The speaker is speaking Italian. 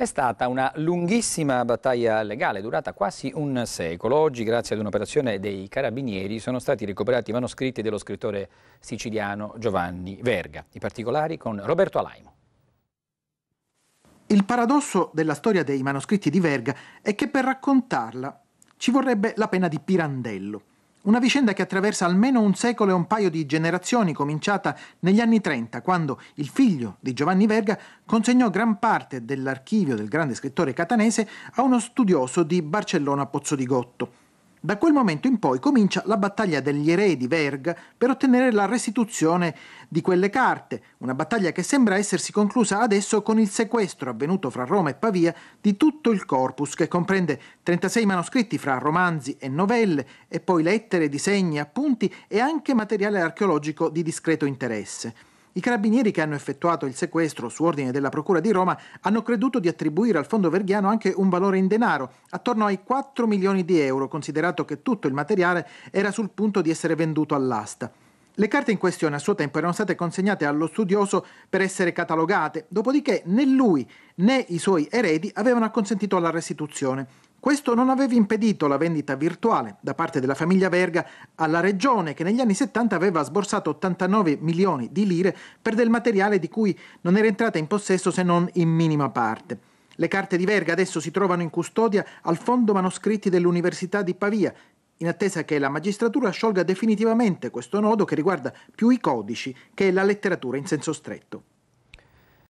È stata una lunghissima battaglia legale durata quasi un secolo. Oggi, grazie ad un'operazione dei carabinieri, sono stati recuperati i manoscritti dello scrittore siciliano Giovanni Verga. I particolari con Roberto Alaimo. Il paradosso della storia dei manoscritti di Verga è che per raccontarla ci vorrebbe la pena di Pirandello. Una vicenda che attraversa almeno un secolo e un paio di generazioni, cominciata negli anni 30, quando il figlio di Giovanni Verga consegnò gran parte dell'archivio del grande scrittore catanese a uno studioso di Barcellona Pozzo di Gotto. Da quel momento in poi comincia la battaglia degli eredi di Verg per ottenere la restituzione di quelle carte, una battaglia che sembra essersi conclusa adesso con il sequestro avvenuto fra Roma e Pavia di tutto il corpus che comprende 36 manoscritti fra romanzi e novelle e poi lettere, disegni, appunti e anche materiale archeologico di discreto interesse. I carabinieri che hanno effettuato il sequestro su ordine della Procura di Roma hanno creduto di attribuire al Fondo Verghiano anche un valore in denaro, attorno ai 4 milioni di euro, considerato che tutto il materiale era sul punto di essere venduto all'asta. Le carte in questione a suo tempo erano state consegnate allo studioso per essere catalogate, dopodiché né lui né i suoi eredi avevano acconsentito alla restituzione. Questo non aveva impedito la vendita virtuale da parte della famiglia Verga alla regione che negli anni 70 aveva sborsato 89 milioni di lire per del materiale di cui non era entrata in possesso se non in minima parte. Le carte di Verga adesso si trovano in custodia al Fondo Manoscritti dell'Università di Pavia, in attesa che la magistratura sciolga definitivamente questo nodo che riguarda più i codici che la letteratura in senso stretto.